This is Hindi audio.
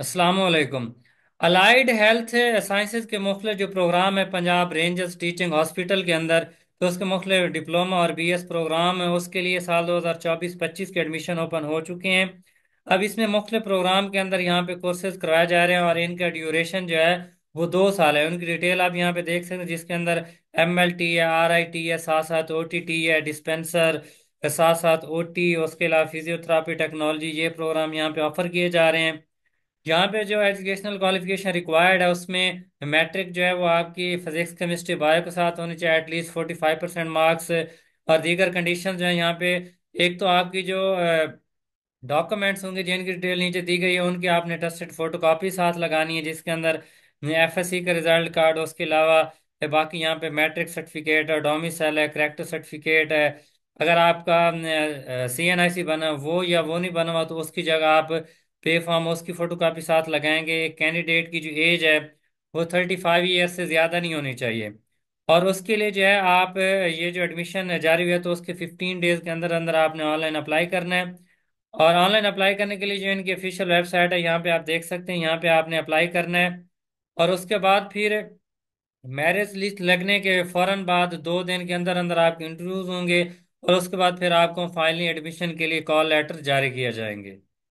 असलकुम अलाइड हेल्थ साइंसेज के मुख्य जो प्रोग्राम है पंजाब रेंजर्स टीचिंग हॉस्पिटल के अंदर तो उसके मुख्तु डिप्लोमा और बी एस प्रोग्राम है उसके लिए साल दो हज़ार चौबीस पच्चीस के एडमिशन ओपन हो चुके हैं अब इसमें मुख्त प्रोग्राम के अंदर यहाँ पे कोर्सेज करवाए जा रहे हैं और इनका ड्यूरेशन जो है वो दो साल है उनकी डिटेल आप यहाँ पे देख सकते हैं जिसके अंदर एम एल टी है आर आई टी है साथ साथ ओ टी टी है डिस्पेंसर साथ साथ ओ टी उसके अलावा फिजियोथेरापी टेक्नोलॉजी ये प्रोग्राम यहाँ पे ऑफर किए जा रहे हैं यहाँ पे जो एजुकेशनल क्वालिफिकेशन रिक्वायर्ड है उसमें मैट्रिक जो है वो आपकी फिजिक्स केमिस्ट्री बायो के साथ होनी चाहिए at least forty five percent marks और दीगर कंडीशन जो है यहाँ पे एक तो आपकी जो डॉक्यूमेंट्स होंगे जिनकी डिटेल नीचे दी गई है उनकी आपने ट्रस्टेड फोटो कापी साथ लगानी है जिसके अंदर एफ एस सी का रिजल्ट कार्ड उसके अलावा बाकी यहाँ पे मैट्रिक सर्टिफिकेट और डोमिसल है करेक्टर सर्टिफिकेट है अगर आपका सी एन आई सी बना वो या वो नहीं बना हुआ तो उसकी जगह आप पे फॉर्म हाउस की फ़ोटो कापी साथ लगाएंगे कैंडिडेट की जो एज है वो थर्टी फाइव ईयर से ज़्यादा नहीं होनी चाहिए और उसके लिए जो है आप ये जो एडमिशन जारी हुआ है तो उसके फिफ्टीन डेज़ के अंदर अंदर आपने ऑनलाइन अप्लाई करना है और ऑनलाइन अप्लाई करने के लिए जो इनकी ऑफिशियल वेबसाइट है यहाँ पे आप देख सकते हैं यहाँ पे आपने अप्लाई करना है और उसके बाद फिर मैरिज लिस्ट लगने के फ़ौरन बाद दो दिन के अंदर अंदर आपके इंटरव्यूज़ होंगे और उसके बाद फिर आपको फाइनली एडमिशन के लिए कॉल लेटर जारी किया जाएंगे